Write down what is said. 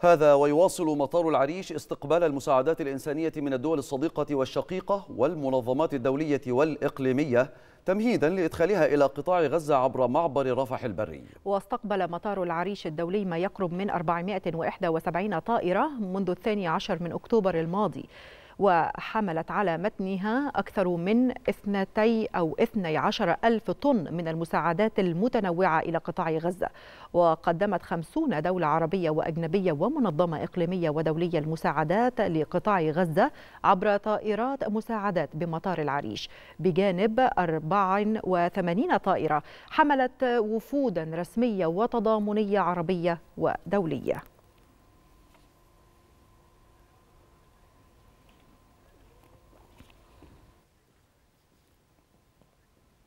هذا ويواصل مطار العريش استقبال المساعدات الإنسانية من الدول الصديقة والشقيقة والمنظمات الدولية والإقليمية تمهيدا لإدخالها إلى قطاع غزة عبر معبر رفح البري واستقبل مطار العريش الدولي ما يقرب من 471 طائرة منذ الثاني عشر من أكتوبر الماضي وحملت على متنها أكثر من إثنتي أو 12 ألف طن من المساعدات المتنوعة إلى قطاع غزة وقدمت 50 دولة عربية وأجنبية ومنظمة إقليمية ودولية المساعدات لقطاع غزة عبر طائرات مساعدات بمطار العريش بجانب 84 طائرة حملت وفودا رسمية وتضامنية عربية ودولية